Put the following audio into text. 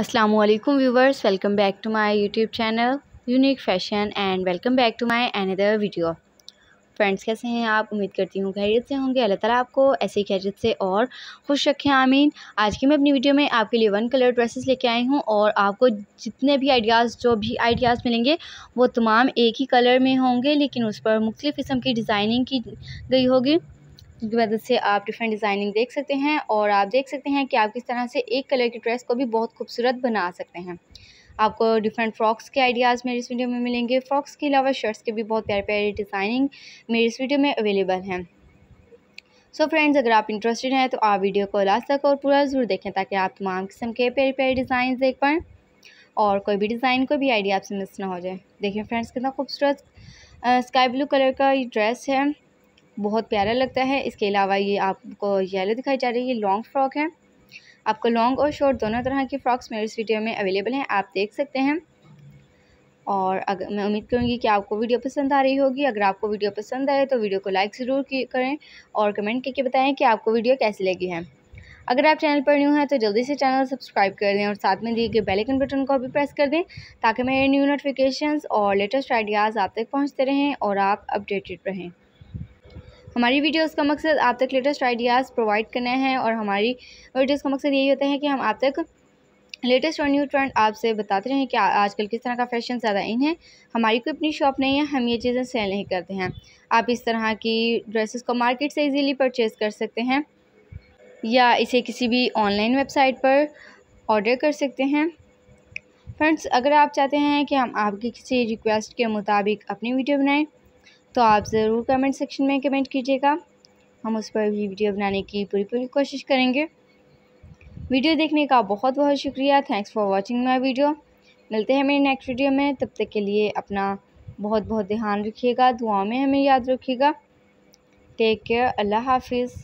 अस्सलाम वालेकुम viewers welcome back to my YouTube channel unique fashion and welcome back to my another video friends कैसे हैं आप उम्मीद करती हूँ खैरियत से होंगे अल्लाह ताला आपको ऐसे ही खैरियत से और खुश रखें आमीन आज की मैं अपनी वीडियो में आपके लिए वन कलर ड्रेसेस लेके आई हूँ और आपको जितने भी आइडियाज़ जो भी आइडियाज़ मिलेंगे वो तमाम एक ही कलर में होंगे लेकिन उस पर मुख्तलिफ़ किस्म की डिज़ाइनिंग की गई होगी जिसकी मदद से आप डिफरेंट डिज़ाइनिंग देख सकते हैं और आप देख सकते हैं कि आप किस तरह से एक कलर की ड्रेस को भी बहुत खूबसूरत बना सकते हैं आपको डिफरेंट फ्रॉक्स के आइडियाज़ मेरे इस वीडियो में मिलेंगे फ्रॉक्स के अलावा शर्ट्स के भी बहुत प्यारे प्यारे डिज़ाइनिंग मेरे इस वीडियो में अवेलेबल हैं सो so फ्रेंड्स अगर आप इंटरेस्टेड हैं तो आप वीडियो को लास्ट तक और पूरा ज़रूर देखें ताकि आप तमाम किस्म के प्यारे प्यारे डिज़ाइन देख पाएँ और कोई भी डिज़ाइन कोई भी आइडिया आपसे मिस ना हो जाए देखें फ्रेंड्स कितना खूबसूरत स्काई ब्लू कलर का ये ड्रेस है बहुत प्यारा लगता है इसके अलावा ये आपको येलो दिखाई जा रही है ये लॉन्ग फ्रॉक है आपको लॉन्ग और शॉर्ट दोनों तरह की फ़्रॉक्स मेरे इस वीडियो में अवेलेबल हैं आप देख सकते हैं और अगर मैं उम्मीद करूँगी कि आपको वीडियो पसंद आ रही होगी अगर आपको वीडियो पसंद आए तो वीडियो को लाइक ज़रूर करें और कमेंट करके बताएं कि आपको वीडियो कैसी लगी है अगर आप चैनल पर न्यू हैं तो जल्दी से चैनल सब्सक्राइब कर दें और साथ में दिए गए बेलकन बटन को भी प्रेस कर दें ताकि मेरे न्यू नोटिफिकेशन और लेटेस्ट आइडियाज़ आप तक पहुँचते रहें और आप अपडेटेड रहें हमारी वीडियोस का मकसद आप तक लेटेस्ट आइडियाज़ प्रोवाइड करना है और हमारी वीडियोस का मकसद यही होता है कि हम आप तक लेटेस्ट और न्यू ट्रेंड आपसे बताते रहें कि आजकल किस तरह का फैशन ज़्यादा इन है हमारी कोई अपनी शॉप नहीं है हम ये चीज़ें सेल नहीं करते हैं आप इस तरह की ड्रेसेस को मार्केट से ईज़िली परचेज़ कर सकते हैं या इसे किसी भी ऑनलाइन वेबसाइट पर ऑर्डर कर सकते हैं फ्रेंड्स अगर आप चाहते हैं कि हम आपकी किसी रिक्वेस्ट के मुताबिक अपनी वीडियो बनाएं तो आप ज़रूर कमेंट सेक्शन में कमेंट कीजिएगा हम उस पर भी वीडियो बनाने की पूरी पूरी कोशिश करेंगे वीडियो देखने का बहुत बहुत शुक्रिया thanks for watching my video मिलते हैं मेरे नेक्स्ट वीडियो में तब तक के लिए अपना बहुत बहुत ध्यान रखिएगा दुआ में हमें याद रखिएगा टेक केयर अल्लाह हाफिज़